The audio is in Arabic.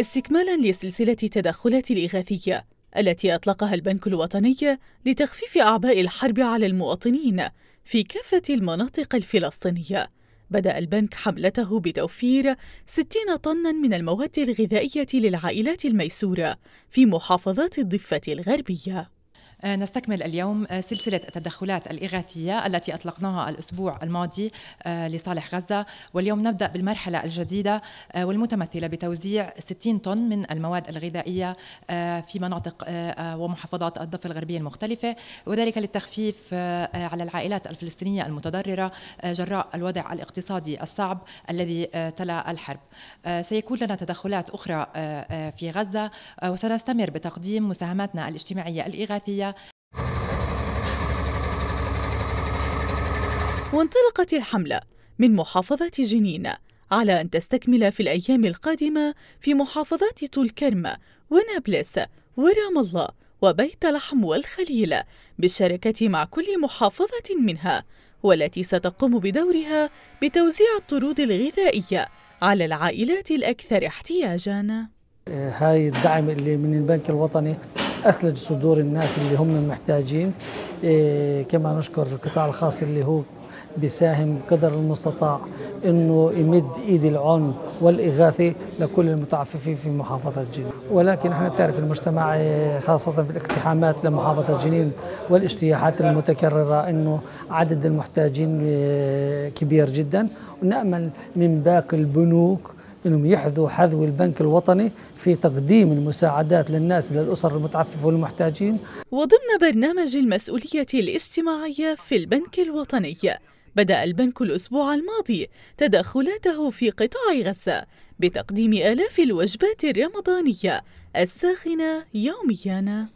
استكمالا لسلسلة التدخلات الإغاثية التي أطلقها البنك الوطني لتخفيف أعباء الحرب على المواطنين في كافة المناطق الفلسطينية بدأ البنك حملته بتوفير 60 طناً من المواد الغذائية للعائلات الميسورة في محافظات الضفة الغربية آه، نستكمل اليوم آه، سلسلة التدخلات الإغاثية التي أطلقناها الأسبوع الماضي آه، لصالح غزة واليوم نبدأ بالمرحلة الجديدة والمتمثلة بتوزيع 60 طن من المواد الغذائية في مناطق ومحافظات الضفة الغربية المختلفة وذلك للتخفيف على العائلات الفلسطينية المتضررة جراء الوضع الاقتصادي الصعب الذي تلا الحرب سيكون لنا تدخلات أخرى في غزة وسنستمر بتقديم مساهماتنا الاجتماعية الإغاثية وانطلقت الحملة من محافظة جنين على أن تستكمل في الأيام القادمة في محافظات طول كرم ونابلس ورام الله وبيت لحم والخليل بالشراكة مع كل محافظة منها والتي ستقوم بدورها بتوزيع الطرود الغذائية على العائلات الأكثر احتياجاً آه، هاي الدعم اللي من البنك الوطني أثلج صدور الناس اللي هم محتاجين آه، كما نشكر القطاع الخاص اللي هو بيساهم قدر المستطاع انه يمد ايد العون والاغاثه لكل المتعففين في محافظه جنين ولكن احنا بتعرف المجتمع خاصه في الاقتحامات لمحافظه جنين والاجتياحات المتكرره انه عدد المحتاجين آه، كبير جدا ونامل من باقي البنوك انهم يحذوا حذو البنك الوطني في تقديم المساعدات للناس للاسر المتعففه والمحتاجين. وضمن برنامج المسؤوليه الاجتماعيه في البنك الوطني بدأ البنك الأسبوع الماضي تدخلاته في قطاع غزة بتقديم آلاف الوجبات الرمضانية الساخنة يومياً.